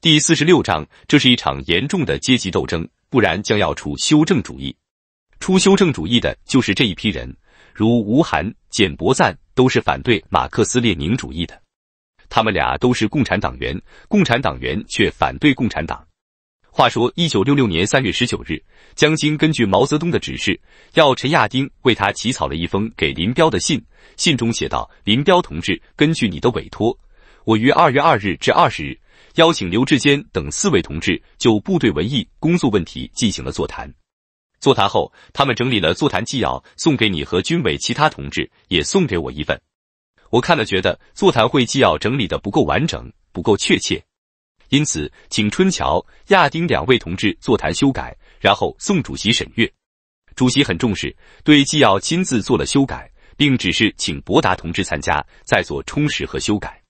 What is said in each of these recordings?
第四十六章，这是一场严重的阶级斗争，不然将要出修正主义。出修正主义的就是这一批人，如吴晗、简伯赞，都是反对马克思列宁主义的。他们俩都是共产党员，共产党员却反对共产党。话说，一九六六年三月十九日，江青根据毛泽东的指示，要陈亚丁为他起草了一封给林彪的信。信中写道：“林彪同志，根据你的委托，我于二月二日至二十日。”邀请刘志坚等四位同志就部队文艺工作问题进行了座谈。座谈后，他们整理了座谈纪要，送给你和军委其他同志，也送给我一份。我看了，觉得座谈会纪要整理的不够完整，不够确切，因此请春桥、亚丁两位同志座谈修改，然后送主席审阅。主席很重视，对纪要亲自做了修改，并指示请博达同志参加，再做充实和修改。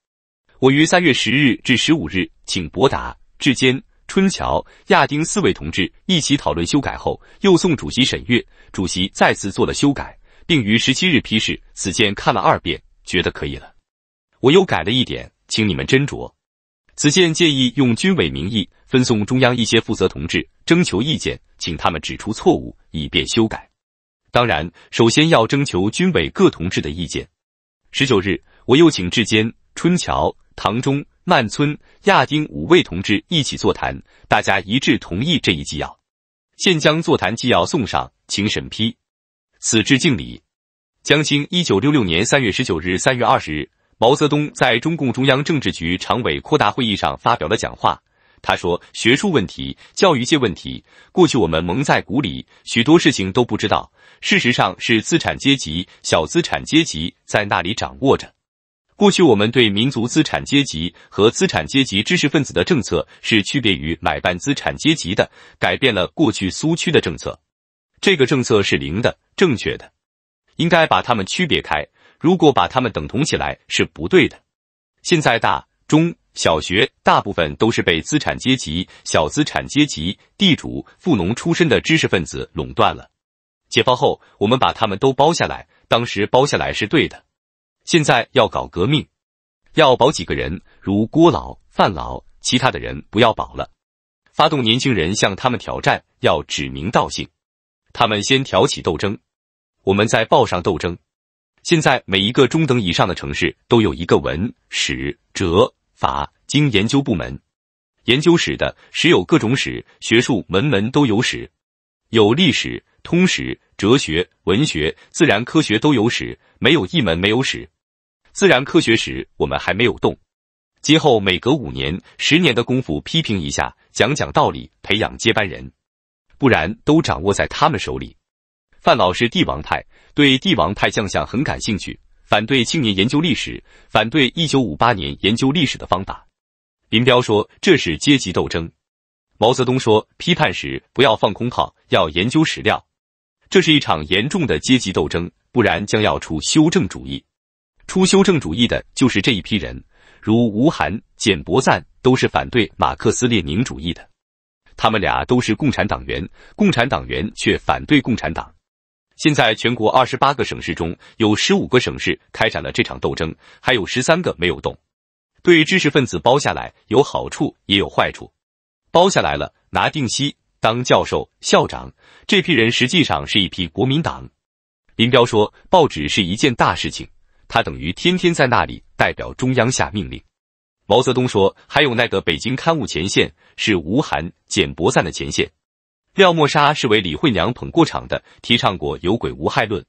我于三月十日至十五日，请博达、志坚、春桥、亚丁四位同志一起讨论修改后，又送主席审阅。主席再次做了修改，并于十七日批示此件看了二遍，觉得可以了。我又改了一点，请你们斟酌。此件建议用军委名义分送中央一些负责同志征求意见，请他们指出错误，以便修改。当然，首先要征求军委各同志的意见。十九日，我又请志坚、春桥。唐中、曼村、亚丁五位同志一起座谈，大家一致同意这一纪要。现将座谈纪要送上，请审批。此致敬礼。江青。一九六六年三月十九日、三月二十日，毛泽东在中共中央政治局常委扩大会议上发表了讲话。他说：“学术问题、教育界问题，过去我们蒙在鼓里，许多事情都不知道。事实上是资产阶级、小资产阶级在那里掌握着。”过去我们对民族资产阶级和资产阶级知识分子的政策是区别于买办资产阶级的，改变了过去苏区的政策。这个政策是零的，正确的，应该把它们区别开。如果把它们等同起来是不对的。现在大中小学大部分都是被资产阶级、小资产阶级、地主、富农出身的知识分子垄断了。解放后，我们把他们都包下来，当时包下来是对的。现在要搞革命，要保几个人，如郭老、范老，其他的人不要保了。发动年轻人向他们挑战，要指名道姓，他们先挑起斗争，我们再报上斗争。现在每一个中等以上的城市都有一个文史哲法经研究部门，研究史的，史有各种史，学术门门都有史，有历史、通史、哲学、文学、自然科学都有史，没有一门没有史。自然科学史我们还没有动，今后每隔五年、十年的功夫批评一下，讲讲道理，培养接班人，不然都掌握在他们手里。范老师帝王派，对帝王派将相很感兴趣，反对青年研究历史，反对一九五八年研究历史的方法。林彪说这是阶级斗争。毛泽东说批判时不要放空炮，要研究史料。这是一场严重的阶级斗争，不然将要出修正主义。出修正主义的就是这一批人，如吴晗、简伯赞都是反对马克思列宁主义的。他们俩都是共产党员，共产党员却反对共产党。现在全国二十八个省市中有十五个省市开展了这场斗争，还有十三个没有动。对知识分子包下来有好处也有坏处，包下来了拿定西当教授、校长。这批人实际上是一批国民党。林彪说：“报纸是一件大事情。”他等于天天在那里代表中央下命令。毛泽东说：“还有那个北京刊物前线，是吴晗、简伯赞的前线。廖沫沙是为李惠娘捧过场的，提倡过有鬼无害论。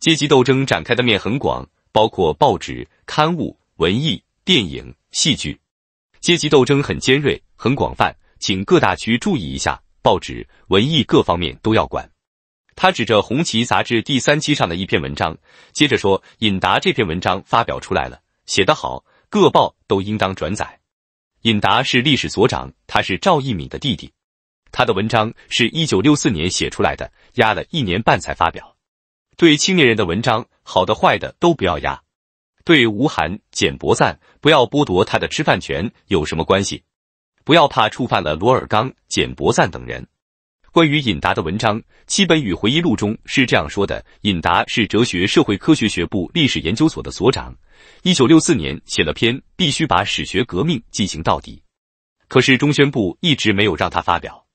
阶级斗争展开的面很广，包括报纸、刊物、文艺、电影、戏剧。阶级斗争很尖锐，很广泛，请各大区注意一下，报纸、文艺各方面都要管。”他指着《红旗》杂志第三期上的一篇文章，接着说：“尹达这篇文章发表出来了，写得好，各报都应当转载。尹达是历史所长，他是赵一敏的弟弟，他的文章是一九六四年写出来的，压了一年半才发表。对青年人的文章，好的坏的都不要压。对吴晗、简伯赞，不要剥夺他的吃饭权有什么关系？不要怕触犯了罗尔刚、简伯赞等人。”关于尹达的文章，《戚本禹回忆录》中是这样说的：尹达是哲学社会科学学部历史研究所的所长。一九六四年写了篇《必须把史学革命进行到底》，可是中宣部一直没有让他发表。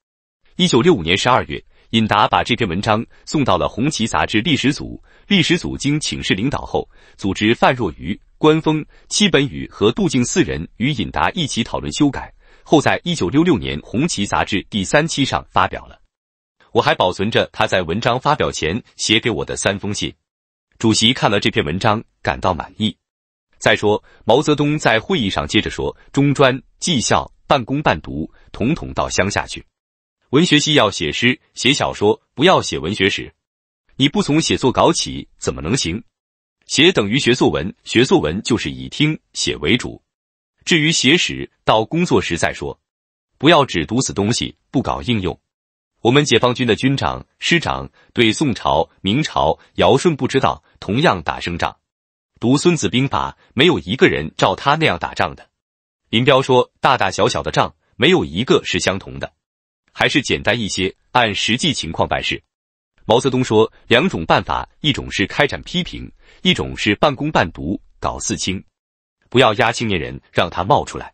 一九六五年十二月，尹达把这篇文章送到了《红旗》杂志历史组。历史组经请示领导后，组织范若愚、关峰、戚本禹和杜静四人与尹达一起讨论修改，后在一九六六年《红旗》杂志第三期上发表了。我还保存着他在文章发表前写给我的三封信。主席看了这篇文章，感到满意。再说，毛泽东在会议上接着说：“中专、技校、半工半读，统统到乡下去。文学系要写诗、写小说，不要写文学史。你不从写作搞起，怎么能行？写等于学作文，学作文就是以听写为主。至于写史，到工作时再说。不要只读死东西，不搞应用。”我们解放军的军长、师长对宋朝、明朝、尧舜不知道，同样打胜仗。读《孙子兵法》，没有一个人照他那样打仗的。林彪说，大大小小的仗，没有一个是相同的，还是简单一些，按实际情况办事。毛泽东说，两种办法，一种是开展批评，一种是半工半读，搞四清，不要压青年人，让他冒出来。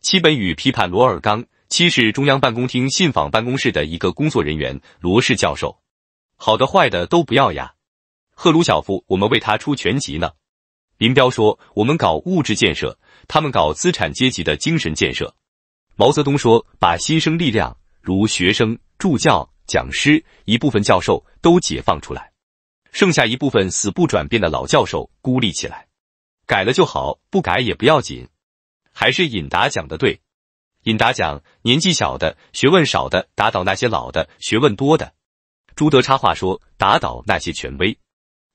戚本禹批判罗尔纲。七是中央办公厅信访办公室的一个工作人员罗氏教授，好的坏的都不要呀。赫鲁晓夫，我们为他出全集呢。林彪说，我们搞物质建设，他们搞资产阶级的精神建设。毛泽东说，把新生力量如学生、助教、讲师、一部分教授都解放出来，剩下一部分死不转变的老教授孤立起来，改了就好，不改也不要紧，还是尹达讲的对。尹达讲，年纪小的，学问少的，打倒那些老的，学问多的。朱德插话说，打倒那些权威。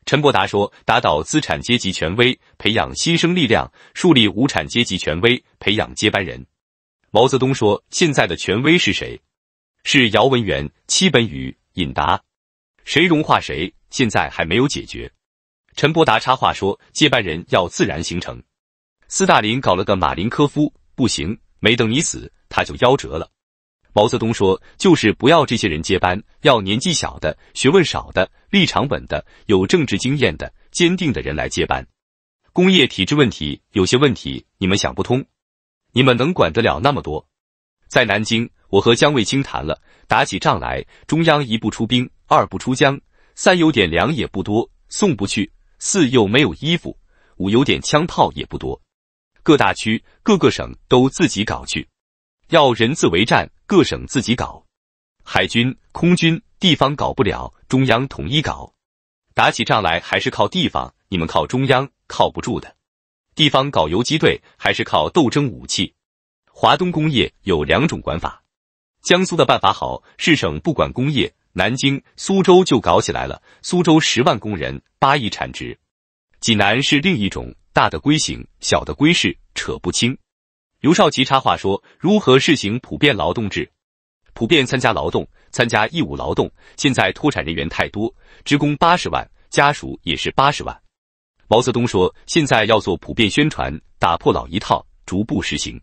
陈伯达说，打倒资产阶级权威，培养新生力量，树立无产阶级权威，培养接班人。毛泽东说，现在的权威是谁？是姚文元、戚本禹、尹达，谁融化谁？现在还没有解决。陈伯达插话说，接班人要自然形成。斯大林搞了个马林科夫，不行。没等你死，他就夭折了。毛泽东说：“就是不要这些人接班，要年纪小的、学问少的、立场稳的、有政治经验的、坚定的人来接班。工业体制问题有些问题你们想不通，你们能管得了那么多？在南京，我和江卫青谈了，打起仗来，中央一不出兵，二不出江，三有点粮也不多，送不去，四又没有衣服，五有点枪炮也不多。”各大区、各个省都自己搞去，要人自为战。各省自己搞，海军、空军地方搞不了，中央统一搞。打起仗来还是靠地方，你们靠中央靠不住的。地方搞游击队还是靠斗争武器。华东工业有两种管法，江苏的办法好，市省不管工业，南京、苏州就搞起来了，苏州十万工人八亿产值。济南是另一种。大的归行，小的归市，扯不清。刘少奇插话说：“如何试行普遍劳动制？普遍参加劳动，参加义务劳动。现在脱产人员太多，职工八十万，家属也是八十万。”毛泽东说：“现在要做普遍宣传，打破老一套，逐步实行。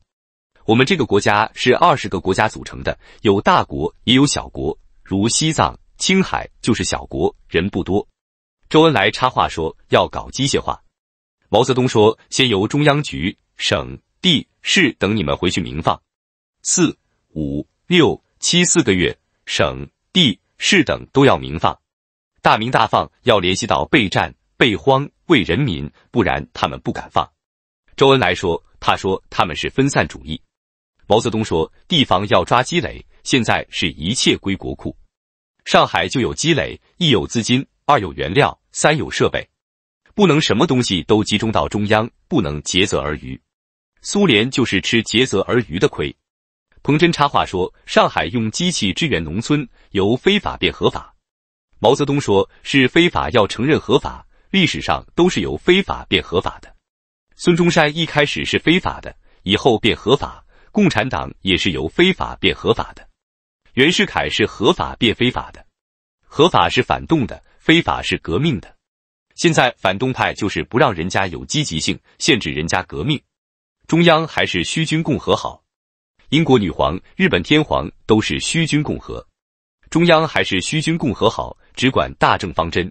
我们这个国家是二十个国家组成的，有大国也有小国，如西藏、青海就是小国，人不多。”周恩来插话说：“要搞机械化。”毛泽东说：“先由中央局、省、地、市等你们回去明放四五六七四个月，省、地、市等都要明放，大明大放要联系到备战、备荒、为人民，不然他们不敢放。”周恩来说：“他说他们是分散主义。”毛泽东说：“地方要抓积累，现在是一切归国库。上海就有积累，一有资金，二有原料，三有设备。”不能什么东西都集中到中央，不能竭泽而渔。苏联就是吃竭泽而渔的亏。彭真插话说：“上海用机器支援农村，由非法变合法。”毛泽东说：“是非法要承认合法，历史上都是由非法变合法的。孙中山一开始是非法的，以后变合法；共产党也是由非法变合法的。袁世凯是合法变非法的，合法是反动的，非法是革命的。”现在反动派就是不让人家有积极性，限制人家革命。中央还是虚君共和好。英国女皇、日本天皇都是虚君共和。中央还是虚君共和好，只管大政方针。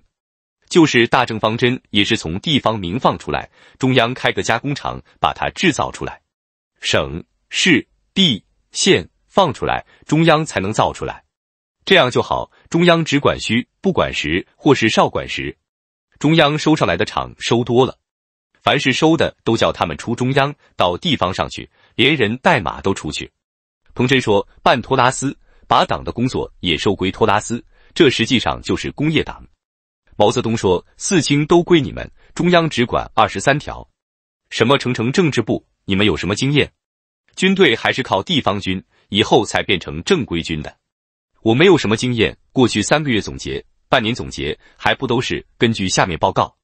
就是大政方针，也是从地方名放出来，中央开个加工厂把它制造出来。省、市、地、县放出来，中央才能造出来。这样就好，中央只管虚，不管实，或是少管实。中央收上来的厂收多了，凡是收的都叫他们出中央到地方上去，连人带马都出去。彭真说办托拉斯，把党的工作也收归托拉斯，这实际上就是工业党。毛泽东说四清都归你们，中央只管二十三条，什么城城政治部，你们有什么经验？军队还是靠地方军，以后才变成正规军的。我没有什么经验，过去三个月总结。半年总结还不都是根据下面报告？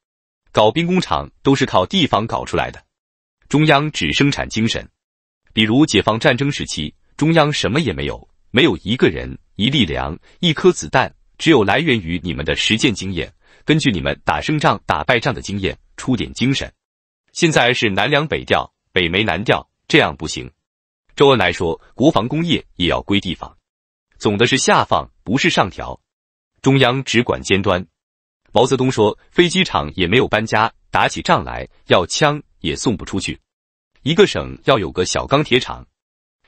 搞兵工厂都是靠地方搞出来的，中央只生产精神。比如解放战争时期，中央什么也没有，没有一个人、一粒粮、一颗子弹，只有来源于你们的实践经验，根据你们打胜仗、打败仗的经验出点精神。现在是南粮北调，北煤南调，这样不行。周恩来说，国防工业也要归地方，总的是下放，不是上调。中央只管尖端，毛泽东说：“飞机场也没有搬家，打起仗来要枪也送不出去。一个省要有个小钢铁厂，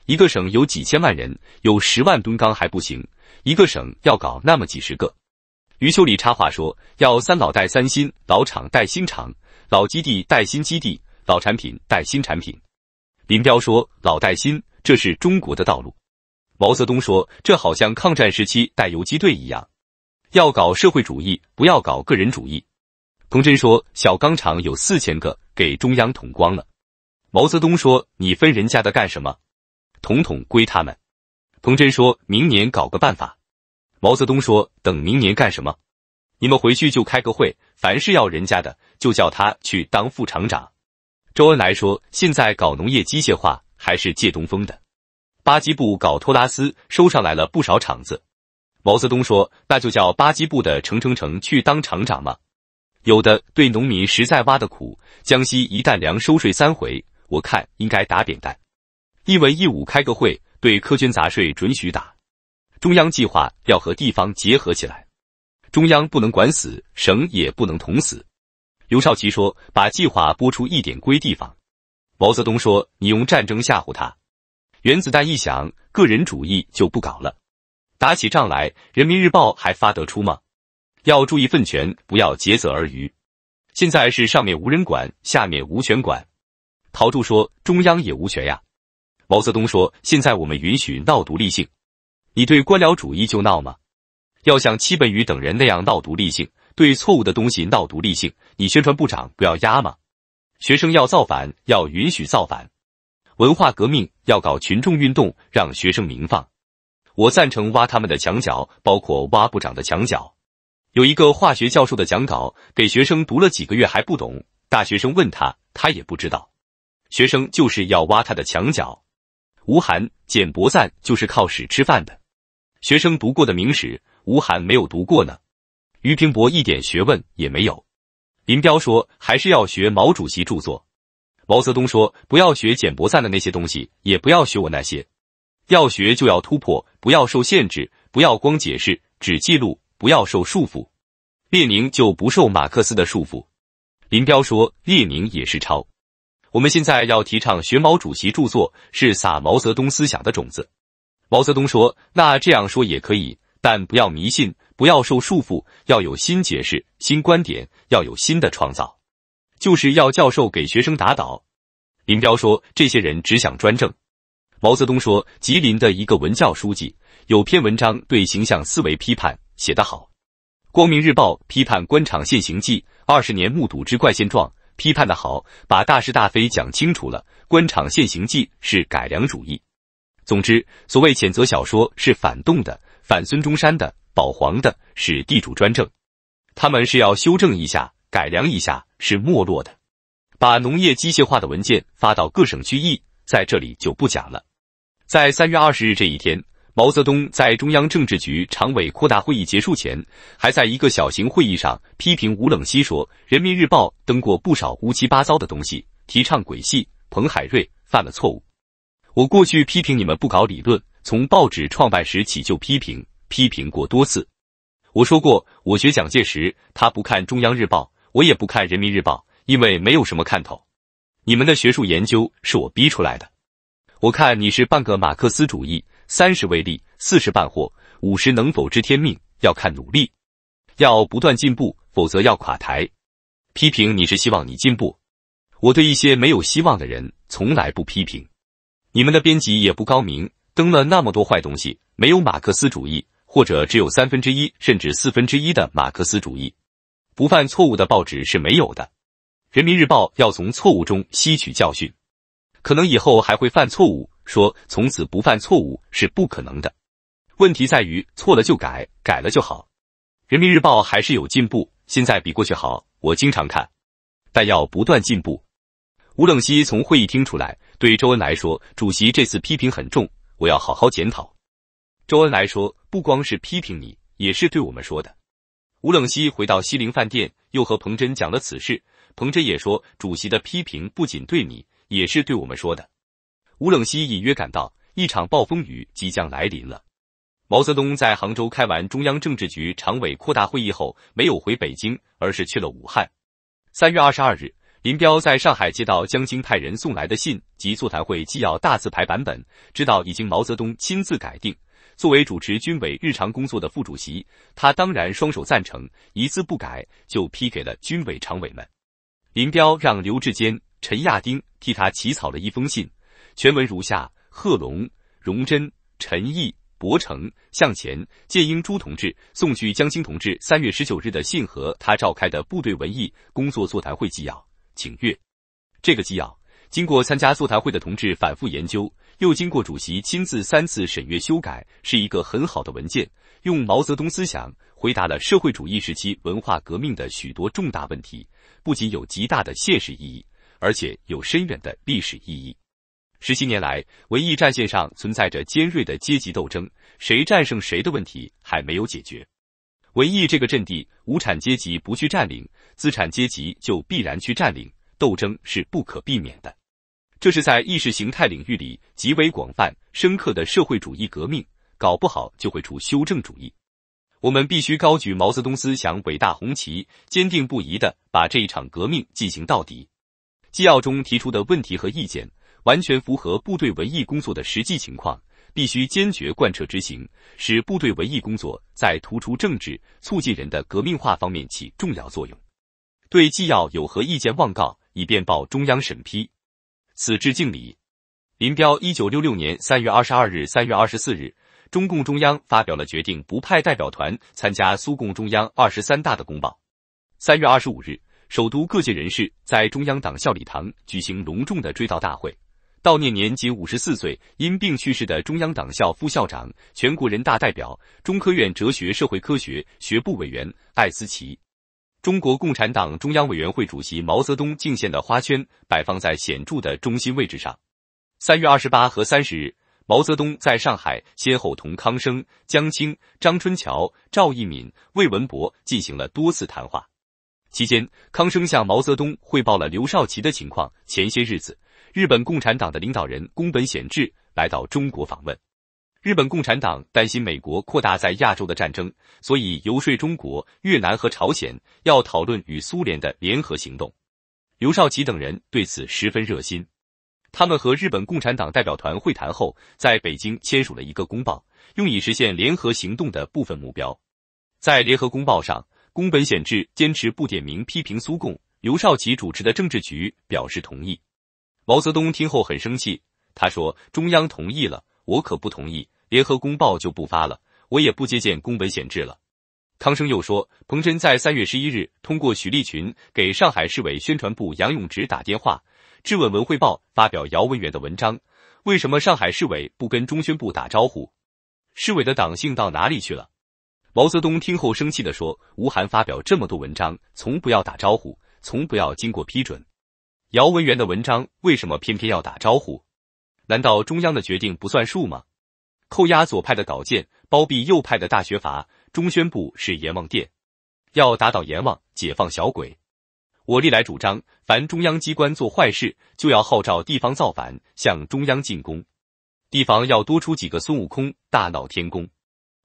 一个省有几千万人，有十万吨钢还不行。一个省要搞那么几十个。”余秋里插话说：“要三老带三新，老厂带新厂，老基地带新基地，老产品带新产品。”林彪说：“老带新，这是中国的道路。”毛泽东说：“这好像抗战时期带游击队一样。”要搞社会主义，不要搞个人主义。彭真说，小钢厂有四千个，给中央统光了。毛泽东说，你分人家的干什么？统统归他们。彭真说，明年搞个办法。毛泽东说，等明年干什么？你们回去就开个会，凡是要人家的，就叫他去当副厂长。周恩来说，现在搞农业机械化还是借东风的，巴基布搞托拉斯，收上来了不少厂子。毛泽东说：“那就叫八基部的程程程去当厂长吗？”有的对农民实在挖的苦，江西一担粮收税三回，我看应该打扁担，一文一武开个会，对苛捐杂税准许打。中央计划要和地方结合起来，中央不能管死，省也不能捅死。刘少奇说：“把计划拨出一点归地方。”毛泽东说：“你用战争吓唬他，原子弹一响，个人主义就不搞了。”打起仗来，《人民日报》还发得出吗？要注意分权，不要竭泽而渔。现在是上面无人管，下面无权管。陶铸说：“中央也无权呀。”毛泽东说：“现在我们允许闹独立性，你对官僚主义就闹吗？要像戚本禹等人那样闹独立性，对错误的东西闹独立性。你宣传部长不要压吗？学生要造反，要允许造反。文化革命要搞群众运动，让学生明放。”我赞成挖他们的墙角，包括挖部长的墙角。有一个化学教授的讲稿，给学生读了几个月还不懂，大学生问他，他也不知道。学生就是要挖他的墙角。吴晗、简博赞就是靠屎吃饭的。学生读过的名史，吴晗没有读过呢。于平伯一点学问也没有。林彪说还是要学毛主席著作。毛泽东说不要学简博赞的那些东西，也不要学我那些。要学就要突破，不要受限制，不要光解释、只记录，不要受束缚。列宁就不受马克思的束缚。林彪说：“列宁也是抄。”我们现在要提倡学毛主席著作，是撒毛泽东思想的种子。毛泽东说：“那这样说也可以，但不要迷信，不要受束缚，要有新解释、新观点，要有新的创造，就是要教授给学生打倒。”林彪说：“这些人只想专政。”毛泽东说，吉林的一个文教书记有篇文章对形象思维批判写得好，《光明日报》批判官场现行记二十年目睹之怪现状，批判的好，把大是大非讲清楚了。官场现行记是改良主义。总之，所谓谴责小说是反动的，反孙中山的，保皇的，是地主专政。他们是要修正一下，改良一下，是没落的。把农业机械化的文件发到各省区议，在这里就不讲了。在三月二十日这一天，毛泽东在中央政治局常委扩大会议结束前，还在一个小型会议上批评吴冷西说：“人民日报登过不少乌七八糟的东西，提倡鬼戏，彭海瑞犯了错误。我过去批评你们不搞理论，从报纸创办时起就批评，批评过多次。我说过，我学蒋介石，他不看中央日报，我也不看人民日报，因为没有什么看头。你们的学术研究是我逼出来的。”我看你是半个马克思主义，三十为利，四十半货，五十能否知天命，要看努力，要不断进步，否则要垮台。批评你是希望你进步。我对一些没有希望的人从来不批评。你们的编辑也不高明，登了那么多坏东西，没有马克思主义，或者只有三分之一甚至四分之一的马克思主义。不犯错误的报纸是没有的。人民日报要从错误中吸取教训。可能以后还会犯错误，说从此不犯错误是不可能的。问题在于错了就改，改了就好。人民日报还是有进步，现在比过去好。我经常看，但要不断进步。吴冷西从会议厅出来，对周恩来说：“主席这次批评很重，我要好好检讨。”周恩来说：“不光是批评你，也是对我们说的。”吴冷西回到西陵饭店，又和彭真讲了此事。彭真也说：“主席的批评不仅对你。”也是对我们说的。吴冷西隐约感到一场暴风雨即将来临了。毛泽东在杭州开完中央政治局常委扩大会议后，没有回北京，而是去了武汉。三月二十二日，林彪在上海接到江青派人送来的信及座谈会纪要大字排版本，知道已经毛泽东亲自改定。作为主持军委日常工作的副主席，他当然双手赞成，一字不改就批给了军委常委们。林彪让刘志坚。陈亚丁替他起草了一封信，全文如下：贺龙、荣臻、陈毅、伯承、向前、建英朱同志，送去江青同志三月十九日的信和他召开的部队文艺工作座谈会纪要，请阅。这个纪要经过参加座谈会的同志反复研究，又经过主席亲自三次审阅修改，是一个很好的文件，用毛泽东思想回答了社会主义时期文化革命的许多重大问题，不仅有极大的现实意义。而且有深远的历史意义。十七年来，文艺战线上存在着尖锐的阶级斗争，谁战胜谁的问题还没有解决。文艺这个阵地，无产阶级不去占领，资产阶级就必然去占领，斗争是不可避免的。这是在意识形态领域里极为广泛、深刻的社会主义革命，搞不好就会出修正主义。我们必须高举毛泽东思想伟大红旗，坚定不移的把这一场革命进行到底。纪要中提出的问题和意见完全符合部队文艺工作的实际情况，必须坚决贯彻执行，使部队文艺工作在突出政治、促进人的革命化方面起重要作用。对纪要有何意见，望告，以便报中央审批。此致敬礼。林彪。一九六六年三月二十二日、三月二十四日，中共中央发表了决定不派代表团参加苏共中央二十三大的公报。三月二十五日。首都各界人士在中央党校礼堂举行隆重的追悼大会，悼念年仅五十四岁因病去世的中央党校副校长、全国人大代表、中科院哲学社会科学学部委员艾思奇。中国共产党中央委员会主席毛泽东敬献的花圈摆放在显著的中心位置上。三月二十八和三十日，毛泽东在上海先后同康生、江青、张春桥、赵义敏、魏文博进行了多次谈话。期间，康生向毛泽东汇报了刘少奇的情况。前些日子，日本共产党的领导人宫本显治来到中国访问。日本共产党担心美国扩大在亚洲的战争，所以游说中国、越南和朝鲜要讨论与苏联的联合行动。刘少奇等人对此十分热心。他们和日本共产党代表团会谈后，在北京签署了一个公报，用以实现联合行动的部分目标。在联合公报上。宫本显志坚持不点名批评苏共，刘少奇主持的政治局表示同意。毛泽东听后很生气，他说：“中央同意了，我可不同意，联合公报就不发了，我也不接见宫本显志了。”康生又说，彭真在三月十一日通过许立群给上海市委宣传部杨永直打电话，质问文汇报发表姚文元的文章，为什么上海市委不跟中宣部打招呼？市委的党性到哪里去了？毛泽东听后生气的说：“吴晗发表这么多文章，从不要打招呼，从不要经过批准。姚文元的文章为什么偏偏要打招呼？难道中央的决定不算数吗？扣押左派的稿件，包庇右派的大学阀，中宣部是阎王殿。要打倒阎王，解放小鬼。我历来主张，凡中央机关做坏事，就要号召地方造反，向中央进攻。地方要多出几个孙悟空，大闹天宫。”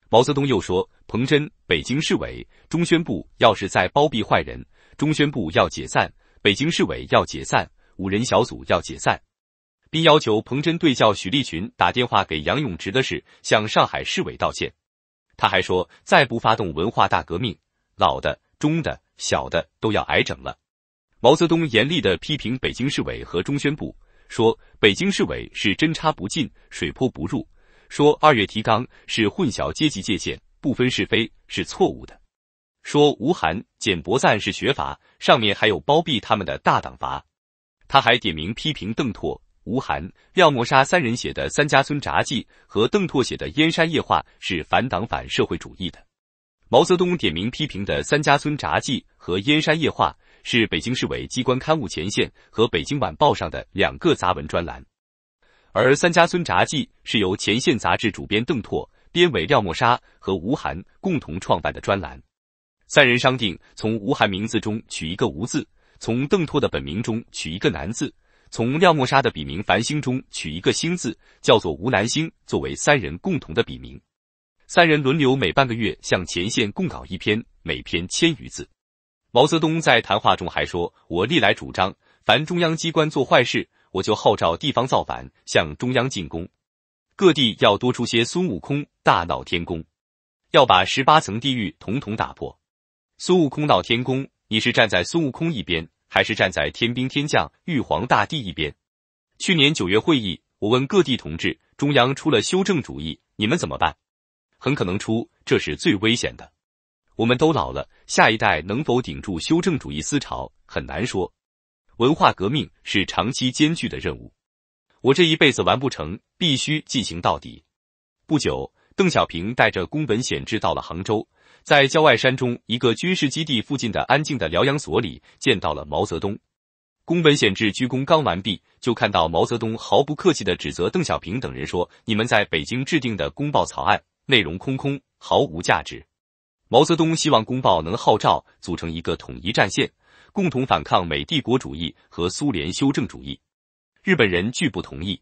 毛泽东又说：“彭真，北京市委中宣部要是在包庇坏人，中宣部要解散，北京市委要解散，五人小组要解散，并要求彭真对叫许立群打电话给杨永直的事向上海市委道歉。他还说，再不发动文化大革命，老的、中的、小的都要挨整了。”毛泽东严厉地批评北京市委和中宣部，说：“北京市委是针插不进，水泼不入。”说二月提纲是混淆阶级界限、不分是非是错误的。说吴晗、简伯赞是学法，上面还有包庇他们的大党阀。他还点名批评邓拓、吴晗、廖沫沙三人写的《三家村札记》和邓拓写的《燕山夜话》是反党反社会主义的。毛泽东点名批评的《三家村札记》和《燕山夜话》是北京市委机关刊物《前线》和《北京晚报》上的两个杂文专栏。而《三家村札记》是由《前线》杂志主编邓拓、编委廖沫沙和吴晗共同创办的专栏。三人商定，从吴晗名字中取一个“吴”字，从邓拓的本名中取一个“南”字，从廖沫沙的笔名“繁星”中取一个“星”字，叫做“吴南星”作为三人共同的笔名。三人轮流每半个月向前线供稿一篇，每篇千余字。毛泽东在谈话中还说：“我历来主张，凡中央机关做坏事。”我就号召地方造反，向中央进攻。各地要多出些孙悟空，大闹天宫，要把十八层地狱统统打破。孙悟空闹天宫，你是站在孙悟空一边，还是站在天兵天将、玉皇大帝一边？去年九月会议，我问各地同志，中央出了修正主义，你们怎么办？很可能出，这是最危险的。我们都老了，下一代能否顶住修正主义思潮，很难说。文化革命是长期艰巨的任务，我这一辈子完不成，必须进行到底。不久，邓小平带着宫本显治到了杭州，在郊外山中一个军事基地附近的安静的疗养所里见到了毛泽东。宫本显治鞠躬刚完毕，就看到毛泽东毫不客气的指责邓小平等人说：“你们在北京制定的公报草案内容空空，毫无价值。”毛泽东希望公报能号召组成一个统一战线。共同反抗美帝国主义和苏联修正主义，日本人拒不同意。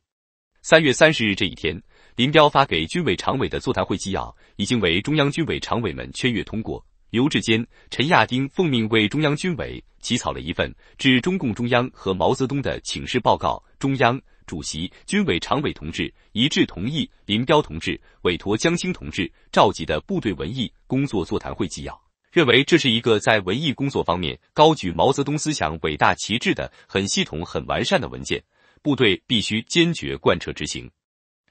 三月三十日这一天，林彪发给军委常委的座谈会纪要已经为中央军委常委们圈阅通过。刘志坚、陈亚丁奉命为中央军委起草了一份致中共中央和毛泽东的请示报告。中央主席、军委常委同志一致同意林彪同志委托江青同志召集的部队文艺工作座谈会纪要。认为这是一个在文艺工作方面高举毛泽东思想伟大旗帜的很系统很完善的文件，部队必须坚决贯彻执行。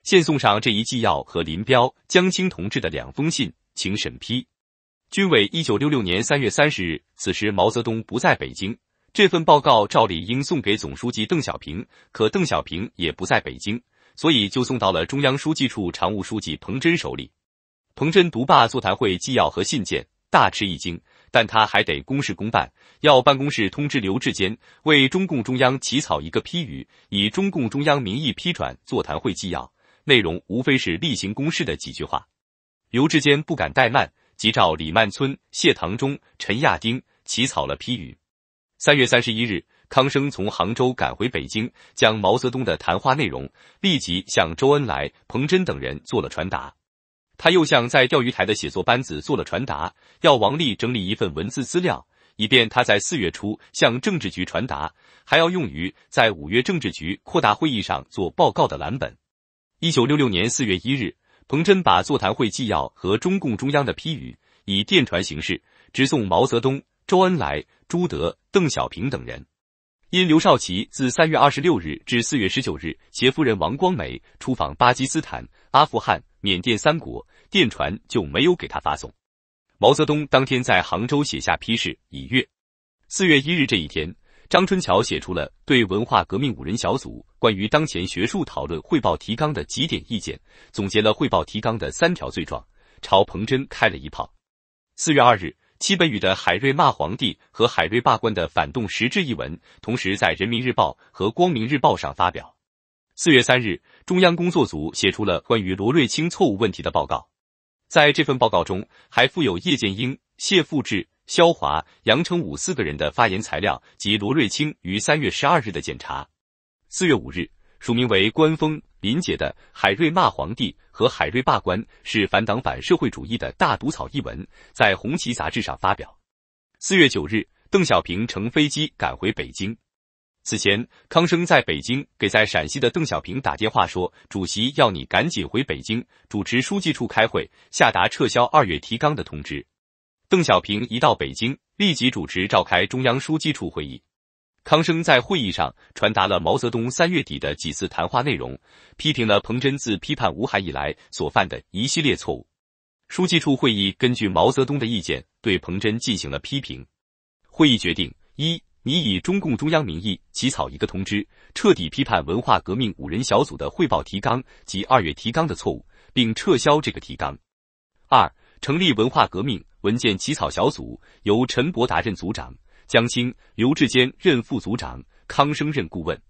现送上这一纪要和林彪、江青同志的两封信，请审批。军委一九六六年三月三十日，此时毛泽东不在北京，这份报告照理应送给总书记邓小平，可邓小平也不在北京，所以就送到了中央书记处常务书记彭真手里。彭真独霸座谈会纪要和信件。大吃一惊，但他还得公事公办，要办公室通知刘志坚为中共中央起草一个批语，以中共中央名义批转座谈会纪要，内容无非是例行公事的几句话。刘志坚不敢怠慢，急召李曼村、谢唐忠、陈亚丁起草了批语。三月三十一日，康生从杭州赶回北京，将毛泽东的谈话内容立即向周恩来、彭真等人做了传达。他又向在钓鱼台的写作班子做了传达，要王丽整理一份文字资料，以便他在四月初向政治局传达，还要用于在五月政治局扩大会议上做报告的蓝本。一九六六年四月一日，彭真把座谈会纪要和中共中央的批语以电传形式直送毛泽东、周恩来、朱德、邓小平等人。因刘少奇自三月二十六日至四月十九日携夫人王光美出访巴基斯坦、阿富汗。缅甸三国电传就没有给他发送。毛泽东当天在杭州写下批示，已阅。四月一日这一天，张春桥写出了对文化革命五人小组关于当前学术讨论汇报提纲的几点意见，总结了汇报提纲的三条罪状，朝彭真开了一炮。四月二日，戚本禹的《海瑞骂皇帝和海瑞罢官的反动实质》一文，同时在《人民日报》和《光明日报》上发表。四月三日。中央工作组写出了关于罗瑞卿错误问题的报告，在这份报告中还附有叶剑英、谢富治、肖华、杨成武四个人的发言材料及罗瑞卿于三月十二日的检查。四月五日，署名为关峰、林杰的《海瑞骂皇帝和海瑞罢官是反党反社会主义的大毒草》一文在《红旗》杂志上发表。四月九日，邓小平乘飞机赶回北京。此前，康生在北京给在陕西的邓小平打电话说：“主席要你赶紧回北京，主持书记处开会，下达撤销二月提纲的通知。”邓小平一到北京，立即主持召开中央书记处会议。康生在会议上传达了毛泽东三月底的几次谈话内容，批评了彭真自批判吴海以来所犯的一系列错误。书记处会议根据毛泽东的意见，对彭真进行了批评。会议决定一。你以中共中央名义起草一个通知，彻底批判文化革命五人小组的汇报提纲及二月提纲的错误，并撤销这个提纲。二，成立文化革命文件起草小组，由陈伯达任组长，江青、刘志坚任副组长，康生任顾问，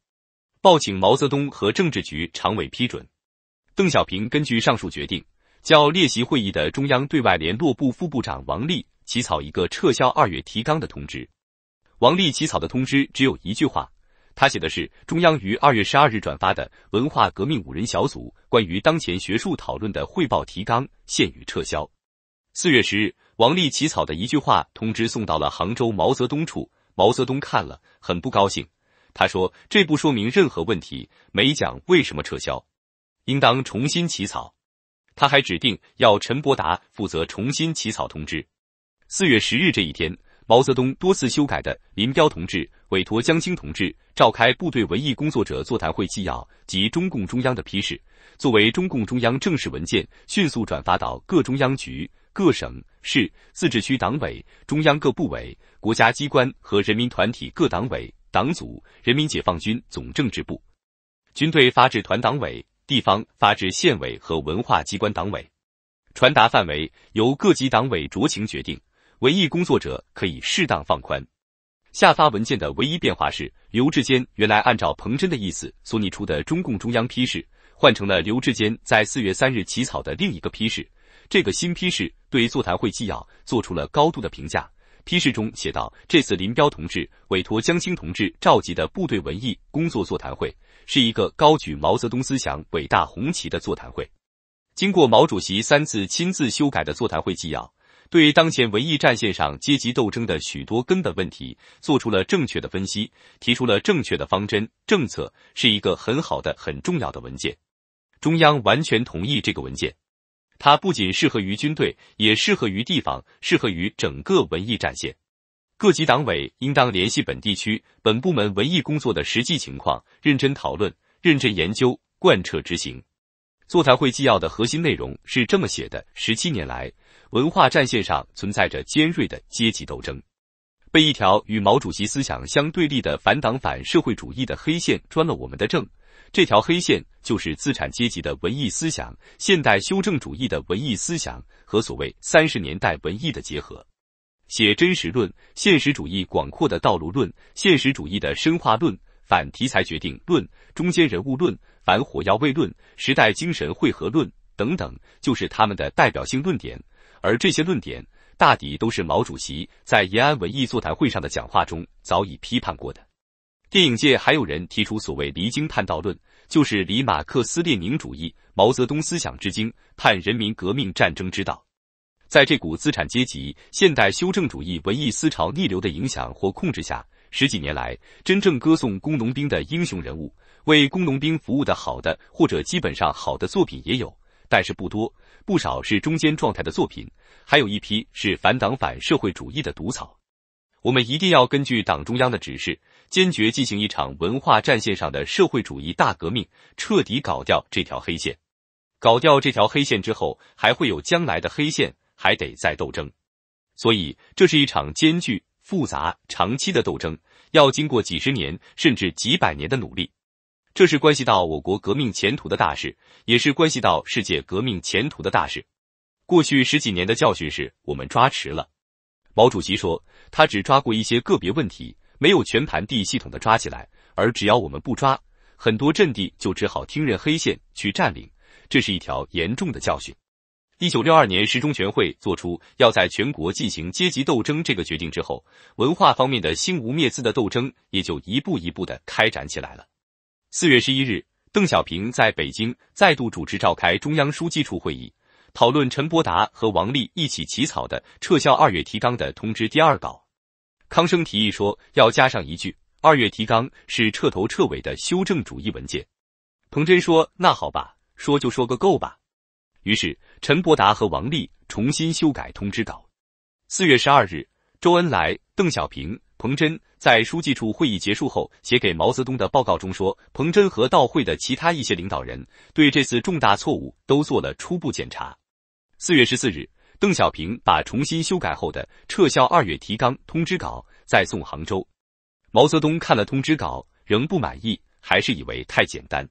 报请毛泽东和政治局常委批准。邓小平根据上述决定，叫列席会议的中央对外联络部副部长王立起草一个撤销二月提纲的通知。王力起草的通知只有一句话，他写的是：“中央于二月十二日转发的《文化革命五人小组关于当前学术讨论的汇报提纲》现予撤销。”四月十日，王力起草的一句话通知送到了杭州毛泽东处。毛泽东看了很不高兴，他说：“这不说明任何问题，没讲为什么撤销，应当重新起草。”他还指定要陈伯达负责重新起草通知。四月十日这一天。毛泽东多次修改的林彪同志委托江青同志召开部队文艺工作者座谈会纪要及中共中央的批示，作为中共中央正式文件，迅速转发到各中央局、各省、市、自治区党委、中央各部委、国家机关和人民团体各党委、党组、人民解放军总政治部，军队发至团党委，地方发至县委和文化机关党委，传达范围由各级党委酌情决定。文艺工作者可以适当放宽。下发文件的唯一变化是，刘志坚原来按照彭真的意思所拟出的中共中央批示，换成了刘志坚在四月三日起草的另一个批示。这个新批示对座谈会纪要做出了高度的评价。批示中写道：“这次林彪同志委托江青同志召集的部队文艺工作座谈会，是一个高举毛泽东思想伟大红旗的座谈会。经过毛主席三次亲自修改的座谈会纪要。”对当前文艺战线上阶级斗争的许多根本问题做出了正确的分析，提出了正确的方针政策，是一个很好的、很重要的文件。中央完全同意这个文件，它不仅适合于军队，也适合于地方，适合于整个文艺战线。各级党委应当联系本地区、本部门文艺工作的实际情况，认真讨论、认真研究、贯彻执行。座谈会纪要的核心内容是这么写的：十七年来。文化战线上存在着尖锐的阶级斗争，被一条与毛主席思想相对立的反党反社会主义的黑线钻了我们的正。这条黑线就是资产阶级的文艺思想、现代修正主义的文艺思想和所谓三十年代文艺的结合。写真实论、现实主义广阔的道路论、现实主义的深化论、反题材决定论、中间人物论、反火药味论、时代精神汇合论等等，就是他们的代表性论点。而这些论点大抵都是毛主席在延安文艺座谈会上的讲话中早已批判过的。电影界还有人提出所谓“离经叛道论”，就是离马克思列宁主义、毛泽东思想之经，叛人民革命战争之道。在这股资产阶级现代修正主义文艺思潮逆流的影响或控制下，十几年来，真正歌颂工农兵的英雄人物、为工农兵服务的好的或者基本上好的作品也有，但是不多。不少是中间状态的作品，还有一批是反党反社会主义的毒草。我们一定要根据党中央的指示，坚决进行一场文化战线上的社会主义大革命，彻底搞掉这条黑线。搞掉这条黑线之后，还会有将来的黑线，还得再斗争。所以，这是一场艰巨、复杂、长期的斗争，要经过几十年甚至几百年的努力。这是关系到我国革命前途的大事，也是关系到世界革命前途的大事。过去十几年的教训是我们抓迟了。毛主席说，他只抓过一些个别问题，没有全盘地系统的抓起来。而只要我们不抓，很多阵地就只好听任黑线去占领。这是一条严重的教训。一九六二年十中全会作出要在全国进行阶级斗争这个决定之后，文化方面的兴无灭资的斗争也就一步一步的开展起来了。四月十一日，邓小平在北京再度主持召开中央书记处会议，讨论陈伯达和王力一起起草的撤销二月提纲的通知第二稿。康生提议说要加上一句：“二月提纲是彻头彻尾的修正主义文件。”彭真说：“那好吧，说就说个够吧。”于是陈伯达和王力重新修改通知稿。四月十二日，周恩来、邓小平。彭真在书记处会议结束后写给毛泽东的报告中说，彭真和到会的其他一些领导人对这次重大错误都做了初步检查。四月十四日，邓小平把重新修改后的撤销二月提纲通知稿再送杭州。毛泽东看了通知稿，仍不满意，还是以为太简单。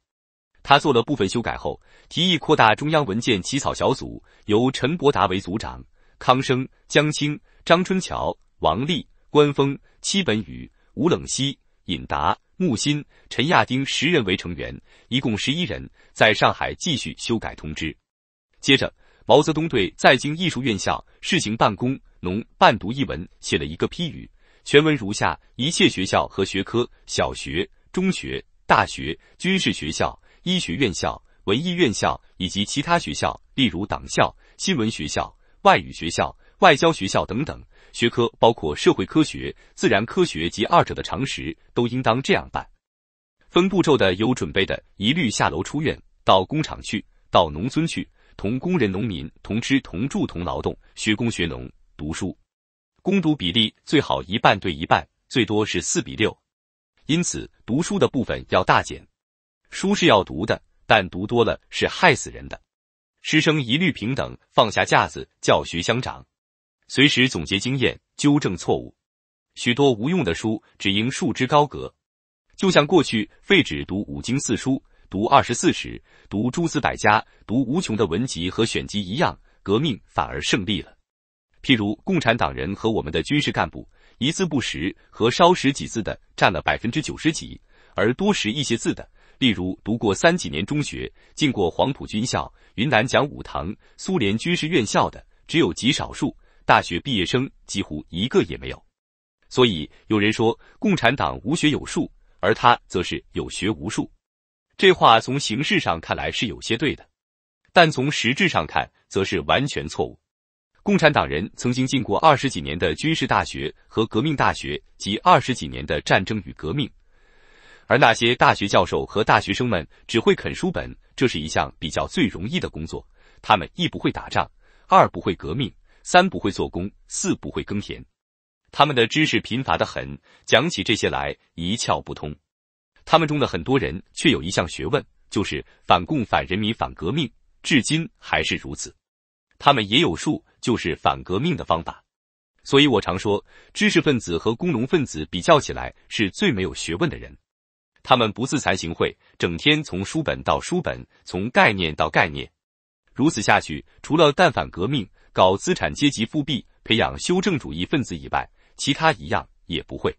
他做了部分修改后，提议扩大中央文件起草小组，由陈伯达为组长，康生、江青、张春桥、王丽。关峰、戚本禹、吴冷西、尹达、木心、陈亚丁十人为成员，一共十一人，在上海继续修改通知。接着，毛泽东对在京艺术院校试行办公农办读一文写了一个批语，全文如下：一切学校和学科，小学、中学、大学、军事学校、医学院校、文艺院校以及其他学校，例如党校、新闻学校、外语学校、外交学校等等。学科包括社会科学、自然科学及二者的常识，都应当这样办。分步骤的、有准备的，一律下楼出院，到工厂去，到农村去，同工人、农民同吃、同住、同劳动，学工学农读书。工读比例最好一半对一半，最多是四比六，因此读书的部分要大减。书是要读的，但读多了是害死人的。师生一律平等，放下架子，教学相长。随时总结经验，纠正错误。许多无用的书，只应束之高阁。就像过去废纸读五经四书，读二十四史，读诸子百家，读无穷的文集和选集一样，革命反而胜利了。譬如共产党人和我们的军事干部，一字不识和稍识几字的占了百分之九十几，而多识一些字的，例如读过三几年中学，进过黄埔军校、云南讲武堂、苏联军事院校的，只有极少数。大学毕业生几乎一个也没有，所以有人说共产党无学有术，而他则是有学无术。这话从形式上看来是有些对的，但从实质上看则是完全错误。共产党人曾经进过二十几年的军事大学和革命大学及二十几年的战争与革命，而那些大学教授和大学生们只会啃书本，这是一项比较最容易的工作。他们一不会打仗，二不会革命。三不会做工，四不会耕田，他们的知识贫乏的很，讲起这些来一窍不通。他们中的很多人却有一项学问，就是反共、反人民、反革命，至今还是如此。他们也有数，就是反革命的方法。所以我常说，知识分子和工农分子比较起来，是最没有学问的人。他们不自惭形秽，整天从书本到书本，从概念到概念，如此下去，除了但反革命。搞资产阶级复辟，培养修正主义分子以外，其他一样也不会。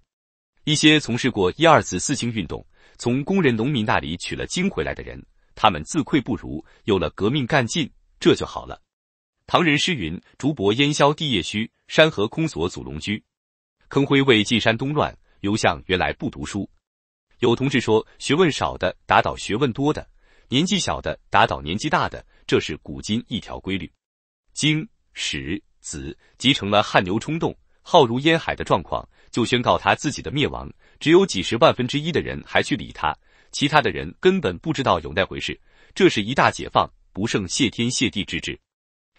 一些从事过一二次四清运动，从工人农民那里取了经回来的人，他们自愧不如，有了革命干劲，这就好了。唐人诗云：“竹帛烟消地业虚，山河空锁祖龙居。坑灰未烬山东乱，刘向原来不读书。”有同志说：“学问少的打倒学问多的，年纪小的打倒年纪大的，这是古今一条规律。”经。史子集成了汗牛冲动、浩如烟海的状况，就宣告他自己的灭亡。只有几十万分之一的人还去理他，其他的人根本不知道有那回事。这是一大解放，不胜谢天谢地之至。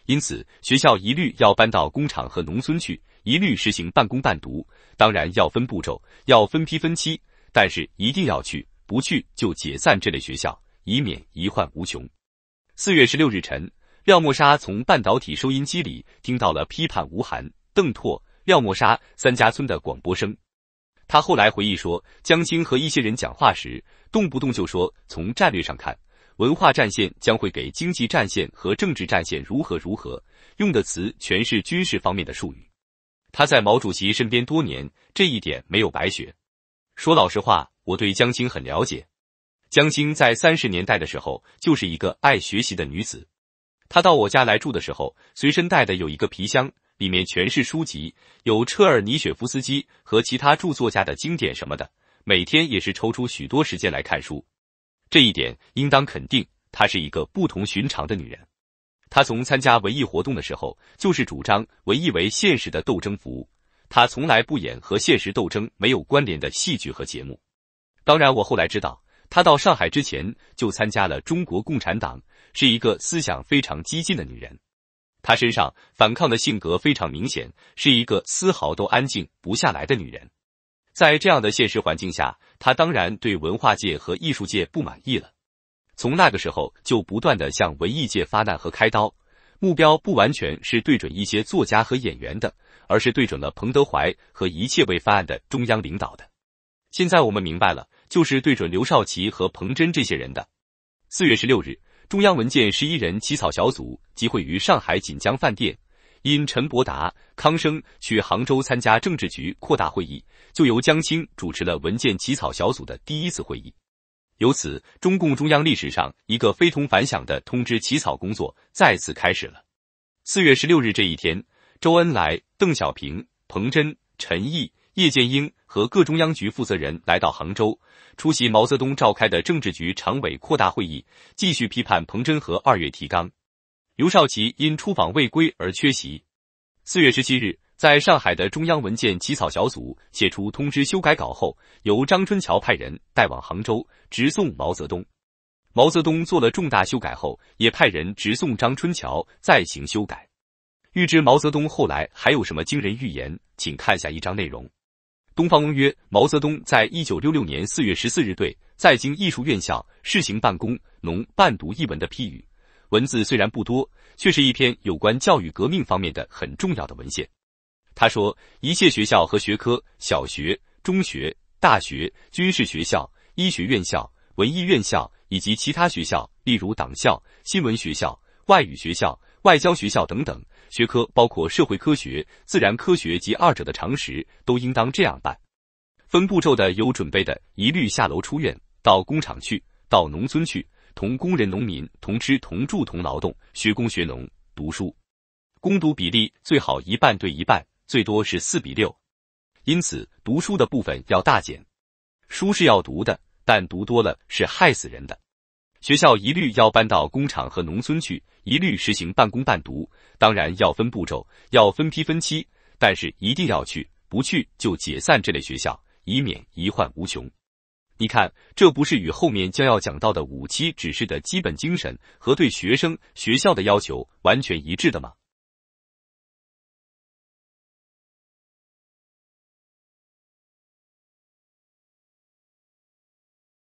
因此，学校一律要搬到工厂和农村去，一律实行半工半读。当然要分步骤，要分批分期，但是一定要去，不去就解散这类学校，以免遗患无穷。四月十六日晨。廖沫沙从半导体收音机里听到了批判吴晗、邓拓、廖沫沙三家村的广播声。他后来回忆说，江青和一些人讲话时，动不动就说从战略上看，文化战线将会给经济战线和政治战线如何如何，用的词全是军事方面的术语。他在毛主席身边多年，这一点没有白学。说老实话，我对江青很了解。江青在三十年代的时候就是一个爱学习的女子。她到我家来住的时候，随身带的有一个皮箱，里面全是书籍，有车尔尼雪夫斯基和其他著作家的经典什么的。每天也是抽出许多时间来看书。这一点应当肯定，她是一个不同寻常的女人。她从参加文艺活动的时候，就是主张文艺为现实的斗争服务。她从来不演和现实斗争没有关联的戏剧和节目。当然，我后来知道，她到上海之前就参加了中国共产党。是一个思想非常激进的女人，她身上反抗的性格非常明显，是一个丝毫都安静不下来的女人。在这样的现实环境下，她当然对文化界和艺术界不满意了。从那个时候就不断的向文艺界发难和开刀，目标不完全是对准一些作家和演员的，而是对准了彭德怀和一切未发案的中央领导的。现在我们明白了，就是对准刘少奇和彭真这些人的。四月十六日。中央文件十一人起草小组集会于上海锦江饭店，因陈伯达、康生去杭州参加政治局扩大会议，就由江青主持了文件起草小组的第一次会议。由此，中共中央历史上一个非同凡响的通知起草工作再次开始了。四月十六日这一天，周恩来、邓小平、彭真、陈毅、叶剑英。和各中央局负责人来到杭州，出席毛泽东召开的政治局常委扩大会议，继续批判彭真和二月提纲。刘少奇因出访未归而缺席。四月十七日，在上海的中央文件起草小组写出通知修改稿后，由张春桥派人带往杭州，直送毛泽东。毛泽东做了重大修改后，也派人直送张春桥，再行修改。欲知毛泽东后来还有什么惊人预言，请看下一章内容。东方翁曰：毛泽东在一九六六年四月十四日对在京艺术院校试行办公农半读一文的批语，文字虽然不多，却是一篇有关教育革命方面的很重要的文献。他说：一切学校和学科，小学、中学、大学、军事学校、医学院校、文艺院校以及其他学校，例如党校、新闻学校、外语学校。外交学校等等学科，包括社会科学、自然科学及二者的常识，都应当这样办。分步骤的、有准备的，一律下楼出院，到工厂去，到农村去，同工人、农民同吃、同住、同劳动，学工学农读书。攻读比例最好一半对一半，最多是四比六。因此，读书的部分要大减。书是要读的，但读多了是害死人的。学校一律要搬到工厂和农村去。一律实行半工半读，当然要分步骤，要分批分期，但是一定要去，不去就解散这类学校，以免遗患无穷。你看，这不是与后面将要讲到的五期指示的基本精神和对学生、学校的要求完全一致的吗？